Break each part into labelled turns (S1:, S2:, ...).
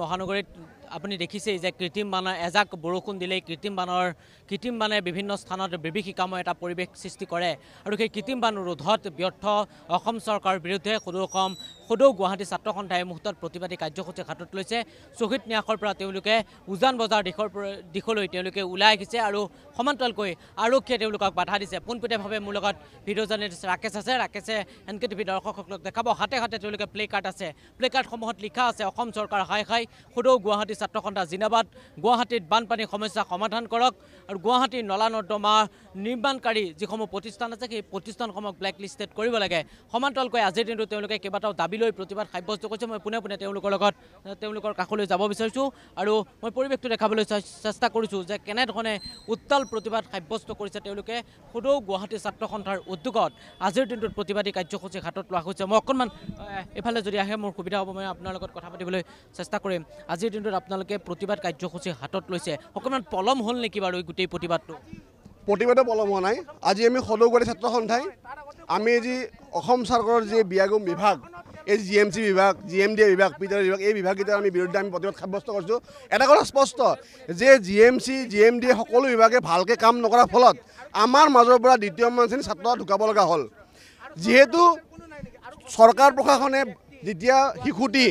S1: মহানগৰীত আপুনি দেখিছেই যে কৃত্ৰিম বানৰ এজাক বৰষুণ দিলেই কৃত্ৰিম বানৰ কৃত্ৰিম বানে বিভিন্ন স্থানত বিভীষিকাময় এটা পৰিৱেশ সৃষ্টি কৰে আৰু সেই কৃত্ৰিম বান ৰোধত ব্যৰ্থ অসম চৰকাৰৰ বিৰুদ্ধে সদৌ অসম সদৌ গুৱাহাটী ছাত্ৰ সন্থাই মুহূৰ্তত প্ৰতিবাদী কাৰ্যসূচী হাতত লৈছে শ্বহীদ ন্যাসৰ পৰা তেওঁলোকে উজান বজাৰ দিশৰ পৰা দিশলৈ তেওঁলোকে ওলাই আহিছে আৰু সমান্তৰালকৈ আৰক্ষীয়ে তেওঁলোকক বাধা দিছে পোনপটীয়াভাৱে মোৰ লগত ভিডিঅ' জাৰ্নেলিষ্ট ৰাকেশ আছে ৰাকেশে এন কে টি ভিৰ দৰ্শকসকলক দেখাব হাতে হাতে তেওঁলোকে প্লে কাৰ্ড আছে প্লে কাৰ্ডসমূহত লিখা আছে অসম চৰকাৰ হাই খাই সদৌ গুৱাহাটী ছাত্ৰ সন্থা জিনাবাদ গুৱাহাটীত বানপানীৰ সমস্যা সমাধান কৰক আৰু গুৱাহাটীৰ নলা নৰ্দমা নিৰ্মাণকাৰী যিসমূহ প্ৰতিষ্ঠান আছে সেই প্ৰতিষ্ঠানসমূহক ব্লেক লিষ্টেড কৰিব লাগে সমান্তৰালকৈ আজিৰ দিনটো তেওঁলোকে কেইবাটাও দাবী দাবী লৈ প্ৰতিবাদ সাব্যস্ত কৰিছে মই পোনে পোনে তেওঁলোকৰ লগত তেওঁলোকৰ কাষলৈ যাব বিচাৰিছোঁ আৰু মই পৰিৱেশটো দেখাবলৈ চেষ্টা কৰিছোঁ যে কেনেধৰণে উত্তাল প্ৰতিবাদ সাব্যস্ত কৰিছে তেওঁলোকে সদৌ গুৱাহাটী ছাত্ৰ সন্থাৰ উদ্যোগত আজিৰ দিনটোত প্ৰতিবাদী কাৰ্যসূচী হাতত লোৱা হৈছে মই অকণমান এইফালে যদি আহে মোৰ সুবিধা হ'ব মই আপোনাৰ লগত কথা পাতিবলৈ চেষ্টা কৰিম আজিৰ দিনটোত আপোনালোকে প্ৰতিবাদ কাৰ্যসূচী হাতত লৈছে অকণমান পলম হ'ল নেকি বাৰু এই গোটেই প্ৰতিবাদটো
S2: প্ৰতিবাদে পলম হোৱা নাই আজি আমি সদৌ ছাত্ৰ সন্থাই আমি যি অসম চৰকাৰৰ যি বিয়াগম বিভাগ এই জি এম চি বিভাগ জি এম ডি এ বিভাগ পি ডি বিভাগ এই বিভাগকেইটাৰ আমি বিৰুদ্ধে আমি প্ৰতিবাদ সাব্যস্ত কৰিছোঁ এটা কথা স্পষ্ট যে G M C G M D A সকলো বিভাগে ভালকৈ কাম নকৰাৰ ফলত আমাৰ মাজৰ পৰা দ্বিতীয় শ্ৰেণীৰ ছাত্ৰ ঢুকাব লগা হ'ল যিহেতু চৰকাৰ প্ৰশাসনে যেতিয়া শিশুটি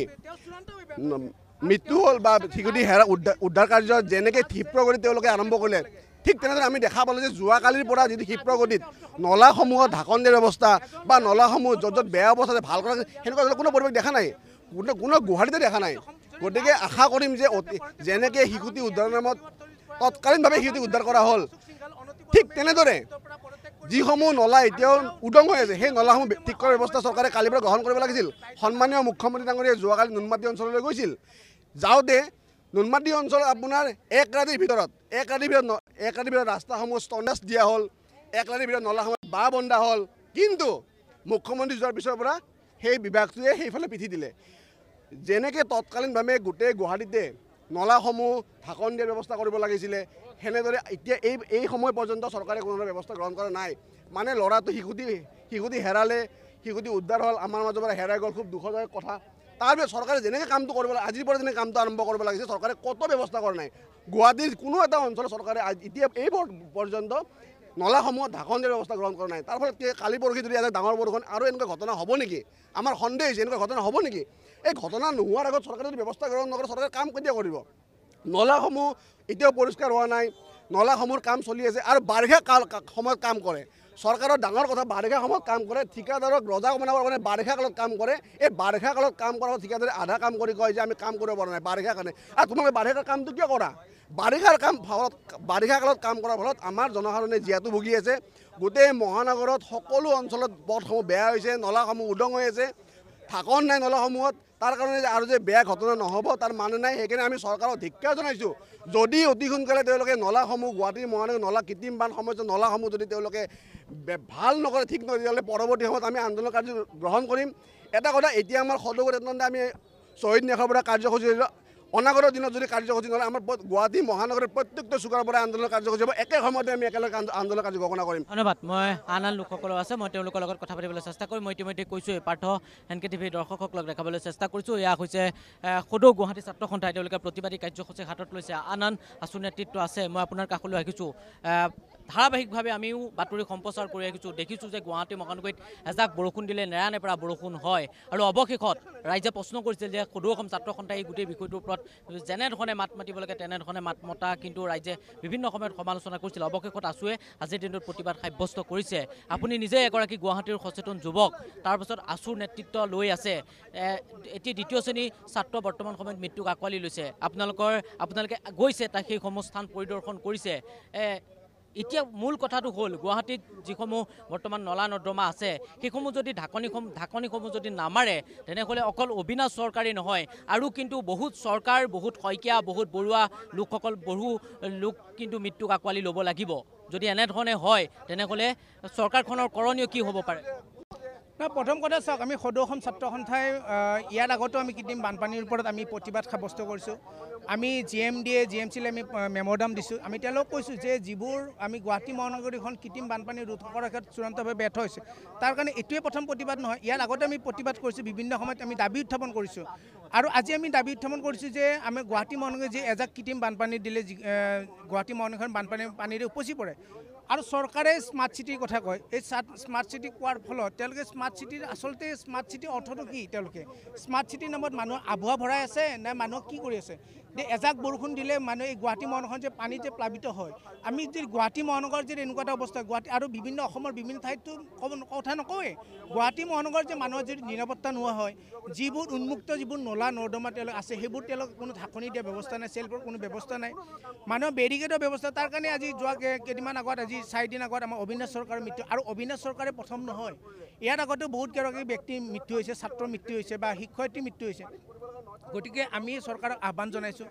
S2: মৃত্যু হ'ল বা শিশুটি হেৰা উদ্ধাৰ উদ্ধাৰ কাৰ্য যেনেকৈ ক্ষিপ্ৰ কৰি তেওঁলোকে আৰম্ভ কৰিলে ঠিক তেনেদৰে আমি দেখা পালোঁ যে যোৱাকালিৰ পৰা যিটো ক্ষীপ্ৰগতিত নলাসমূহত ঢাকন দিয়াৰ ব্যৱস্থা বা নলাসমূহ য'ত য'ত বেয়া অৱস্থা আছে ভাল কৰা সেনেকুৱা কোনো পৰিৱেশ দেখা নাই কোনো কোনো গুৱাহাটীতে দেখা নাই গতিকে আশা কৰিম যে অতি যেনেকৈ শিশুটি উদ্ধাৰৰ নামত তৎকালীনভাৱে শিশুটি উদ্ধাৰ কৰা হ'ল ঠিক তেনেদৰে যিসমূহ নলা এতিয়াও উদং হৈ আছে সেই নলাসমূহ ঠিক কৰাৰ ব্যৱস্থা চৰকাৰে কালিৰ পৰা গ্ৰহণ কৰিব লাগিছিল সন্মানীয় মুখ্যমন্ত্ৰী ডাঙৰীয়াই যোৱাকালি নুনমাটি অঞ্চললৈ গৈছিল যাওঁতে নুনমাটি অঞ্চলত আপোনাৰ এক ৰাতিৰ ভিতৰত এক ৰাতিৰ ভিতৰত এক ৰাতিৰ ভিতৰত ৰাস্তাসমূহ ষ্টনেচ দিয়া হ'ল এক ৰাতিৰ ভিতৰত নলাসমূহ বাঁহ বন্ধা হ'ল কিন্তু মুখ্যমন্ত্ৰী যোৱাৰ পিছৰ পৰা সেই বিভাগটোৱে সেইফালে পিঠি দিলে যেনেকৈ তৎকালীনভাৱে গোটেই গুৱাহাটীতে নলাসমূহ ঢাকন দিয়াৰ ব্যৱস্থা কৰিব লাগিছিলে সেনেদৰে এতিয়া এই এই সময় পৰ্যন্ত চৰকাৰে কোনো ধৰণৰ ব্যৱস্থা গ্ৰহণ কৰা নাই মানে ল'ৰাটো শিশুটি শিশুটি হেৰালে শিশুটি উদ্ধাৰ হ'ল আমাৰ মাজৰ পৰা হেৰাই গ'ল খুব দুখদায়ক কথা তাৰপিছত চৰকাৰে যেনেকৈ কামটো কৰিব লাগে আজিৰ পৰা যেনেকৈ কামটো আৰম্ভ কৰিব লাগিছে চৰকাৰে ক'তো ব্যৱস্থা কৰা নাই গুৱাহাটীৰ কোনো এটা অঞ্চলৰ চৰকাৰে এতিয়া এই পৰ্যন্ত নলাসমূহত ঢাকন দিয়াৰ ব্যৱস্থা গ্ৰহণ কৰা নাই তাৰ ফলত কি কালি পৰহি যদি এটা ডাঙৰ বৰষুণ আৰু এনেকুৱা ঘটনা হ'ব নেকি আমাৰ সন্দেহ হৈছে এনেকুৱা ঘটনা হ'ব নেকি এই ঘটনা নোহোৱাৰ আগত চৰকাৰে যদি ব্যৱস্থা গ্ৰহণ নকৰে চৰকাৰে কাম কেতিয়া কৰিব নলাসমূহ এতিয়াও পৰিষ্কাৰ হোৱা নাই নলাসমূহৰ কাম চলি আছে আৰু বাৰিষা কাল সময়ত কাম কৰে চৰকাৰৰ ডাঙৰ কথা বাৰিষাসমূহত কাম কৰে ঠিকাদাৰক ৰজা বনাবৰ কাৰণে বাৰিষা কালত কাম কৰে এই বাৰিষা কালত কাম কৰা ঠিকাদাৰে আধা কাম কৰি কয় যে আমি কাম কৰিব পৰা নাই বাৰিষাৰ কাৰণে আৰু তোমালোকে বাৰিষাৰ কামটো কিয় কৰা বাৰিষাৰ কাম ফলত বাৰিষা কালত কাম কৰাৰ ফলত আমাৰ জনসাধাৰণে জীয়াতো ভুগি আছে গোটেই মহানগৰত সকলো অঞ্চলত পথসমূহ বেয়া হৈছে নলাসমূহ উদং হৈ আছে থাকন নাই নলাসমূহত তাৰ কাৰণে আৰু যে বেয়া ঘটনা নহ'ব তাৰ মানে নাই সেইকাৰণে আমি চৰকাৰক ধিক্ষা জনাইছোঁ যদি অতি সোনকালে তেওঁলোকে নলাসমূহ গুৱাহাটী মহানগৰ নলা কৃত্ৰিম বান সমস্যা নলাসমূহ যদি তেওঁলোকে ভাল নকৰে ঠিক নকৰে তেতিয়াহ'লে পৰৱৰ্তী সময়ত আমি আন্দোলন কাৰ্য গ্ৰহণ কৰিম এটা কথা এতিয়া আমাৰ সদগত আমি শ্বহীদ নেখাৰ পৰা কাৰ্যসূচী অনাগত দিনত যদি কাৰ্যসূচী নহয় আমাৰ গুৱাহাটী মহানগৰৰ প্ৰত্যেকটো চুকাৰ পৰা আন্দোলন কাৰ্যসূচী হ'ব একে সময়তে আমি একেলগে আন্দোলন কাৰ্য ঘোষণা কৰিম
S1: ধন্যবাদ মই আন আন লোকসকলো আছে মই তেওঁলোকৰ লগত কথা পাতিবলৈ চেষ্টা কৰিম মই ইতিমধ্যে কৈছোঁ পাৰ্থ এন কে টিভিৰ দৰ্শকসকলক দেখাবলৈ চেষ্টা কৰিছোঁ এয়া হৈছে সদৌ গুৱাহাটী ছাত্ৰ সন্থাই তেওঁলোকে প্ৰতিবাদী কাৰ্যসূচী হাতত লৈছে আন আন আঁচনি নেতৃত্ব আছে মই আপোনাৰ কাষলৈ আহিছোঁ ধাৰাবাহিকভাৱে আমিও বাতৰি সম্প্ৰচাৰ কৰি ৰাখিছোঁ দেখিছোঁ যে গুৱাহাটী মহানগৰীত এজাক বৰষুণ দিলে নেৰা নেপেৰা বৰষুণ হয় আৰু অৱশেষত ৰাইজে প্ৰশ্ন কৰিছিল যে সদৌ অসম ছাত্ৰ সন্থাই এই গোটেই বিষয়টোৰ ওপৰত যেনেধৰণে মাত মাতিব লাগে তেনেধৰণে মাত মতা কিন্তু ৰাইজে বিভিন্ন সময়ত সমালোচনা কৰিছিল অৱশেষত আছুৱে আজিৰ দিনটোত প্ৰতিবাদ সাব্যস্ত কৰিছে আপুনি নিজে এগৰাকী গুৱাহাটীৰ সচেতন যুৱক তাৰপাছত আছুৰ নেতৃত্ব লৈ আছে এটি দ্বিতীয় শ্ৰেণী ছাত্ৰ বৰ্তমান সময়ত মৃত্যুক আঁকোৱালি লৈছে আপোনালোকৰ আপোনালোকে গৈছে তাক সেইসমূহ স্থান পৰিদৰ্শন কৰিছে এতিয়া মূল কথাটো হ'ল গুৱাহাটীত যিসমূহ বৰ্তমান নলা নৰ্দমা আছে সেইসমূহ যদি ঢাকনিসমূহ ঢাকনিসমূহ যদি নামাৰে তেনেহ'লে অকল অবিনাশ চৰকাৰেই নহয় আৰু কিন্তু বহুত চৰকাৰ বহুত শইকীয়া বহুত বৰুৱা লোকসকল বহু লোক কিন্তু মৃত্যুক আঁকোৱালি ল'ব লাগিব যদি এনেধৰণে হয় তেনেহ'লে চৰকাৰখনৰ কৰণীয় কি হ'ব
S3: পাৰে প্ৰথম কথা চাওক আমি সদৌ অসম ছাত্ৰ সন্থাই ইয়াৰ আগতো আমি কৃত্ৰিম বানপানীৰ ওপৰত আমি প্ৰতিবাদ সাব্যস্ত কৰিছোঁ আমি G M D A G M চিলৈ আমি মেমৰডাম দিছোঁ আমি তেওঁলোকক কৈছোঁ যে যিবোৰ আমি গুৱাহাটী মহানগৰীখন কৃত্ৰিম বানপানী ৰোধ কৰাৰ ক্ষেত্ৰত চূড়ান্তভাৱে ব্যৰ্থ হৈছে তাৰ কাৰণে এইটোৱে প্ৰথম প্ৰতিবাদ নহয় ইয়াৰ আগতে আমি প্ৰতিবাদ কৰিছোঁ বিভিন্ন সময়ত আমি দাবী উত্থাপন কৰিছোঁ আৰু আজি আমি দাবী উত্থাপন কৰিছোঁ যে আমি গুৱাহাটী মহানগৰীয়ে যি এজাক কৃত্ৰিম বানপানী দিলে যি গুৱাহাটী মহানগৰীখন বানপানী পানীৰে উপচি পৰে আৰু চৰকাৰে স্মাৰ্ট চিটিৰ কথা কয় এই স্মাৰ্ট চিটি কোৱাৰ ফলত তেওঁলোকে স্মাৰ্ট চিটিৰ আচলতে স্মাৰ্ট চিটিৰ অৰ্থটো কি তেওঁলোকে স্মাৰ্ট চিটিৰ নামত মানুহ আবহাৱা ভৰাই আছে নে মানুহক কি কৰি আছে যে এজাক বৰষুণ দিলে মানুহ এই গুৱাহাটী মহানগৰখন যে পানী যে প্লাৱিত হয় আমি যদি গুৱাহাটী মহানগৰত যদি এনেকুৱা এটা অৱস্থা গুৱাহাটী আৰু বিভিন্ন অসমৰ বিভিন্ন ঠাইততো ক'ব কথা নকওঁৱেই গুৱাহাটী মহানগৰ যে মানুহৰ যদি নিৰাপত্তা নোহোৱা হয় যিবোৰ উন্মুক্ত যিবোৰ নলা নৰ্দমা তেওঁলোক আছে সেইবোৰ তেওঁলোক কোনো ঢাকনি দিয়া ব্যৱস্থা নাই চেলফৰ কোনো ব্যৱস্থা নাই মানুহৰ বেৰিকেডৰ ব্যৱস্থা তাৰ কাৰণে আজি যোৱা কেইদিনমান আগত আজি চাৰিদিন আগত আমাৰ অবিনাশ চৰকাৰৰ মৃত্যু আৰু অবিনাশ চৰকাৰে প্ৰথম নহয় ইয়াৰ আগতেও বহুত কেইগৰাকী ব্যক্তিৰ মৃত্যু হৈছে ছাত্ৰৰ মৃত্যু হৈছে বা শিক্ষয়িত্ৰীৰ মৃত্যু হৈছে গতিকে আমি চৰকাৰক আহ্বান জনাইছোঁ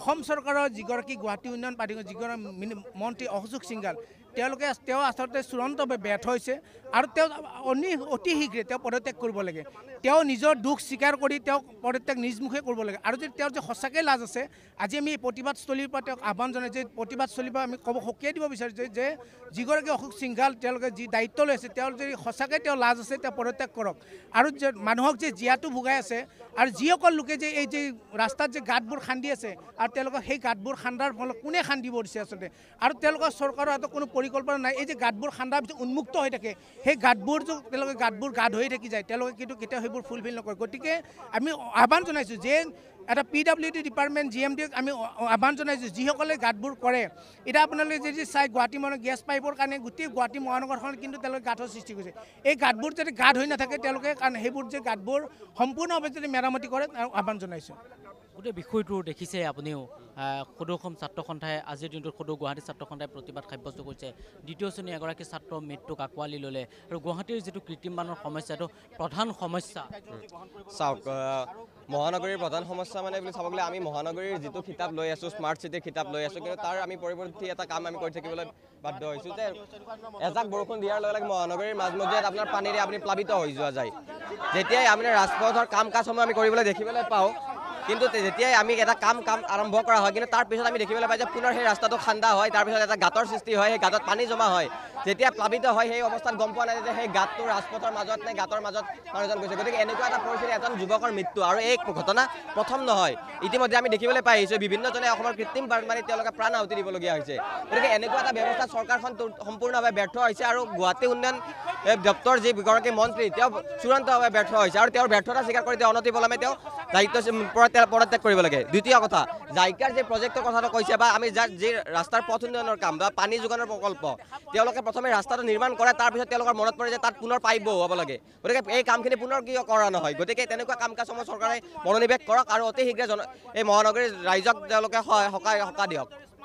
S3: অসম চৰকাৰৰ যিগৰাকী গুৱাহাটী উন্নয়ন পাৰিষদ যিগৰাকী মন্ত্ৰী অশোক সিংগাল তেওঁলোকে তেওঁ আচলতে চূড়ান্তভাৱে ব্যৰ্থ হৈছে আৰু তেওঁ অনি অতি শীঘ্ৰে তেওঁ পদত্যাগ কৰিব লাগে তেওঁ নিজৰ দুখ স্বীকাৰ কৰি তেওঁক পদত্যাগ নিজমুখে কৰিব লাগে আৰু যদি তেওঁৰ যে সঁচাকৈ লাজ আছে আজি আমি এই প্ৰতিবাদস্থলীৰ পৰা তেওঁক আহ্বান জনাই যে প্ৰতিবাদস্থলীৰ পৰা আমি ক'ব সকীয়াই দিব বিচাৰিছোঁ যে যিগৰাকী অশোক সিংঘাল তেওঁলোকে যি দায়িত্ব লৈ আছে তেওঁ যদি সঁচাকৈ তেওঁ লাজ আছে তেওঁ পদত্যাগ কৰক আৰু যে মানুহক যে জীয়াটো ভোগাই আছে আৰু যিসকল লোকে যে এই যে ৰাস্তাত যে গাঁতবোৰ খান্দি আছে আৰু তেওঁলোকক সেই গাঁতবোৰ খান্দাৰ ফলত কোনে খান্দিব দিছে আচলতে আৰু তেওঁলোকৰ চৰকাৰৰ হাতত কোনো পৰি পৰিকল্পনা নাই এই যে গাঁতবোৰ খান্দাৰ পিছত উন্মুক্ত হৈ থাকে সেই গাঁতবোৰ তেওঁলোকে গাঁতবোৰ গাঁত হৈ থাকি যায় তেওঁলোকে কিন্তু কেতিয়াও সেইবোৰ ফুলফিল নকৰে গতিকে আমি আহ্বান জনাইছোঁ যে এটা P W D department G M ডিক আমি আহ্বান জনাইছোঁ যিসকলে গাঁতবোৰ কৰে এতিয়া আপোনালোকে যদি চাই গুৱাহাটী মানুহ গেছ পাইপৰ কাৰণে গোটেই গুৱাহাটী মহানগৰখনত কিন্তু তেওঁলোকে গাঁতৰ সৃষ্টি কৰিছে এই গাঁতবোৰ যদি গাঁত হৈ নাথাকে তেওঁলোকে কাৰণ সেইবোৰ যে গাঁতবোৰ সম্পূৰ্ণভাৱে যদি মেৰামতি কৰে আহ্বান জনাইছোঁ
S1: গোটেই বিষয়টো দেখিছে আপুনিও সদৌ অসম ছাত্ৰ সন্থাই আজিৰ দিনটোত সদৌ গুৱাহাটী ছাত্ৰ সন্থাই প্ৰতিবাদ সাব্যস্ত কৰিছে দ্বিতীয় শ্ৰেণী এগৰাকী ছাত্ৰ মৃত্যুক আঁকোৱালি ল'লে আৰু গুৱাহাটীৰ যিটো কৃত্ৰিম মানৰ সমস্যাটো প্ৰধান সমস্যা
S4: চাওক মহানগৰীৰ প্ৰধান সমস্যা মানে বুলি চাব গ'লে আমি মহানগৰীৰ যিটো খিতাপ লৈ আছোঁ স্মাৰ্ট চিটিৰ খিতাপ লৈ আছোঁ কিন্তু তাৰ আমি পৰিৱৰ্তী এটা কাম আমি কৰি থাকিবলৈ বাধ্য হৈছোঁ যে এজাক বৰষুণ দিয়াৰ লগে লগে মহানগৰীৰ মাজমজিয়াত আপোনাৰ পানীৰে আপুনি প্লাৱিত হৈ যোৱা যায় যেতিয়াই আপুনি ৰাজপথৰ কাম কাজসমূহ আমি কৰিবলৈ দেখিবলৈ পাওঁ কিন্তু যেতিয়াই আমি এটা কাম কাম আৰম্ভ কৰা হয় কিন্তু তাৰপিছত আমি দেখিবলৈ পাই যে পুনৰ সেই ৰাস্তাটো খান্দা হয় তাৰপিছত এটা গাঁতৰ সৃষ্টি হয় সেই গাঁতত পানী জমা হয় যেতিয়া প্লাবিত হয় সেই অৱস্থাত গম পোৱা নাই যে সেই গাঁতটো ৰাজপথৰ মাজত নে গাঁতৰ মাজত মানুহজন গৈছে গতিকে এনেকুৱা এটা পৰিস্থিতি এজন যুৱকৰ মৃত্যু আৰু এই ঘটনা প্ৰথম নহয় ইতিমধ্যে আমি দেখিবলৈ পাই আহিছোঁ বিভিন্নজনে অসমৰ কৃত্ৰিম বানপানীত তেওঁলোকে প্ৰাণ আহুতি দিবলগীয়া হৈছে গতিকে এনেকুৱা এটা ব্যৱস্থা চৰকাৰখন সম্পূৰ্ণভাৱে ব্যৰ্থ হৈছে আৰু গুৱাহাটী উন্নয়ন দপ্তৰ যিগৰাকী মন্ত্ৰী তেওঁ চূড়ান্তভাৱে ব্যৰ্থ হৈছে আৰু তেওঁৰ ব্যৰ্থতা স্বীকাৰ কৰি তেওঁ অনতি পলমে তেওঁ দায়িত্ব পৰত্যাগ কৰিব লাগে দ্বিতীয় কথা জাইকাৰ যে প্ৰজেক্টৰ কথাটো কৈছে বা আমি যাৰ যি ৰাস্তাৰ পথ উন্নয়নৰ কাম বা পানী যোগানৰ প্ৰকল্প তেওঁলোকে প্ৰথমে ৰাস্তাটো নিৰ্মাণ কৰে তাৰপিছত তেওঁলোকৰ মনত পৰে যে তাত পুনৰ পাইপ বহুৱাব লাগে গতিকে এই কামখিনি পুনৰ কিয় কৰা নহয় গতিকে তেনেকুৱা কাম কাজসমূহ চৰকাৰে মনোনিৱেশ কৰক আৰু অতি শীঘ্ৰে জন এই মহানগৰীৰ ৰাইজক তেওঁলোকে সকাহ সকাহ দিয়ক